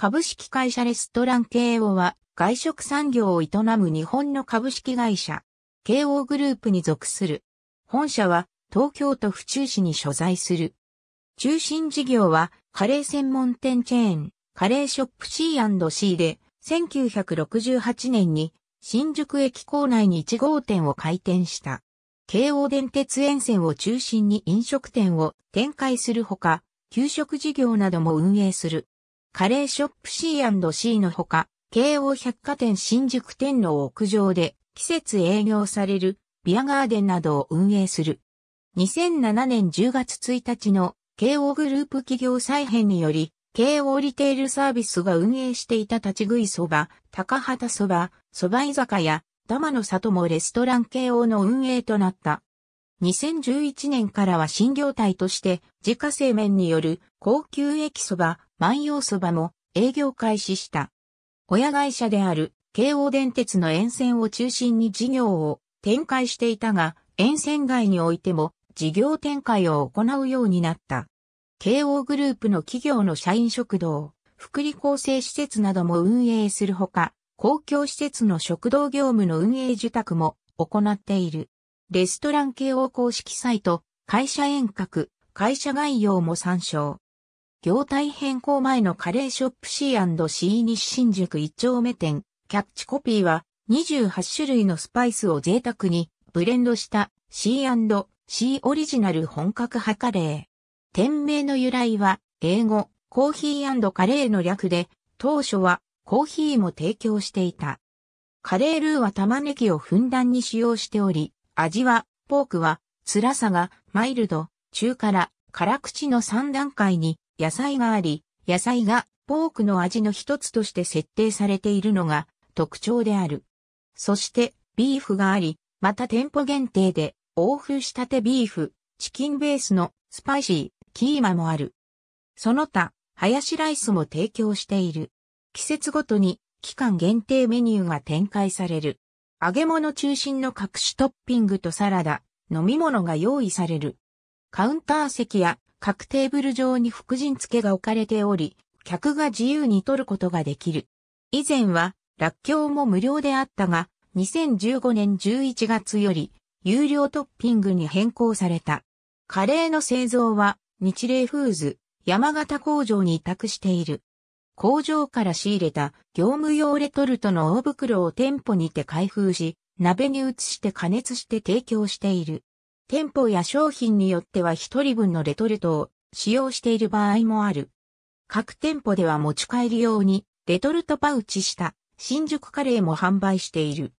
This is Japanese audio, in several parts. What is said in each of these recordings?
株式会社レストラン慶応は外食産業を営む日本の株式会社、慶応グループに属する。本社は東京都府中市に所在する。中心事業はカレー専門店チェーン、カレーショップ C&C で1968年に新宿駅構内に1号店を開店した。京王電鉄沿線を中心に飲食店を展開するほか、給食事業なども運営する。カレーショップ C&C のほか、京王百貨店新宿店の屋上で季節営業されるビアガーデンなどを運営する。2007年10月1日の慶応グループ企業再編により、慶応リテールサービスが運営していた立ち食いそば、高畑そば、そば居酒屋、玉の里もレストラン慶応の運営となった。2011年からは新業態として自家製麺による高級駅そば、万葉そばも営業開始した。親会社である京王電鉄の沿線を中心に事業を展開していたが、沿線外においても事業展開を行うようになった。京王グループの企業の社員食堂、福利厚生施設なども運営するほか、公共施設の食堂業務の運営受託も行っている。レストラン京王公式サイト、会社遠隔、会社概要も参照。業態変更前のカレーショップ C&C 西新宿一丁目店、キャッチコピーは28種類のスパイスを贅沢にブレンドした C&C オリジナル本格派カレー。店名の由来は英語コーヒーカレーの略で当初はコーヒーも提供していた。カレールーは玉ねぎをふんだんに使用しており、味はポークは辛さがマイルド、中辛、辛口の3段階に野菜があり、野菜がポークの味の一つとして設定されているのが特徴である。そしてビーフがあり、また店舗限定で欧風仕立てビーフ、チキンベースのスパイシー、キーマもある。その他、ハヤシライスも提供している。季節ごとに期間限定メニューが展開される。揚げ物中心の各種トッピングとサラダ、飲み物が用意される。カウンター席や各テーブル上に福神漬けが置かれており、客が自由に取ることができる。以前は、らっきょうも無料であったが、2015年11月より、有料トッピングに変更された。カレーの製造は、日霊フーズ、山形工場に委託している。工場から仕入れた業務用レトルトの大袋を店舗にて開封し、鍋に移して加熱して提供している。店舗や商品によっては一人分のレトルトを使用している場合もある。各店舗では持ち帰り用にレトルトパウチした新宿カレーも販売している。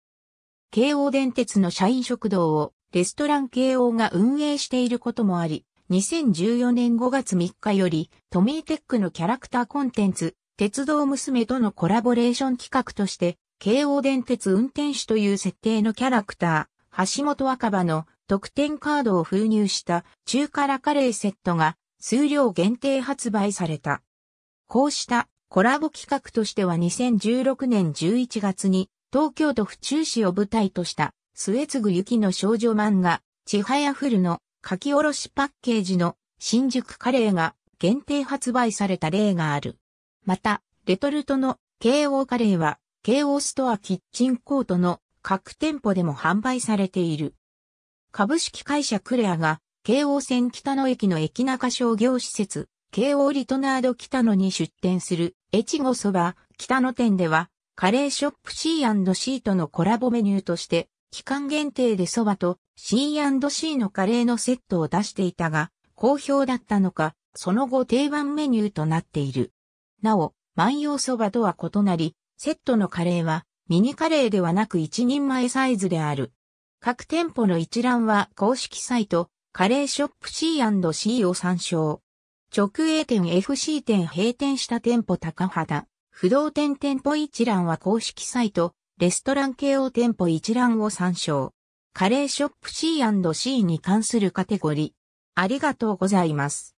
京王電鉄の社員食堂をレストラン慶応が運営していることもあり、2014年5月3日より、トミーテックのキャラクターコンテンツ、鉄道娘とのコラボレーション企画として、京王電鉄運転手という設定のキャラクター、橋本若葉の特典カードを封入した中辛カレーセットが数量限定発売された。こうしたコラボ企画としては2016年11月に東京都府中市を舞台とした末継ぐ雪の少女漫画ちはやふるの書き下ろしパッケージの新宿カレーが限定発売された例がある。また、レトルトの KO カレーは KO ストアキッチンコートの各店舗でも販売されている。株式会社クレアが、京王線北野駅の駅中商業施設、京王リトナード北野に出店する、越後そば北野店では、カレーショップ C&C とのコラボメニューとして、期間限定でそばと C&C のカレーのセットを出していたが、好評だったのか、その後定番メニューとなっている。なお、万葉そばとは異なり、セットのカレーはミニカレーではなく一人前サイズである。各店舗の一覧は公式サイト、カレーショップ C&C を参照。直営店 FC 店閉店した店舗高畑。不動店店舗一覧は公式サイト、レストラン系を店舗一覧を参照。カレーショップ C&C に関するカテゴリー。ありがとうございます。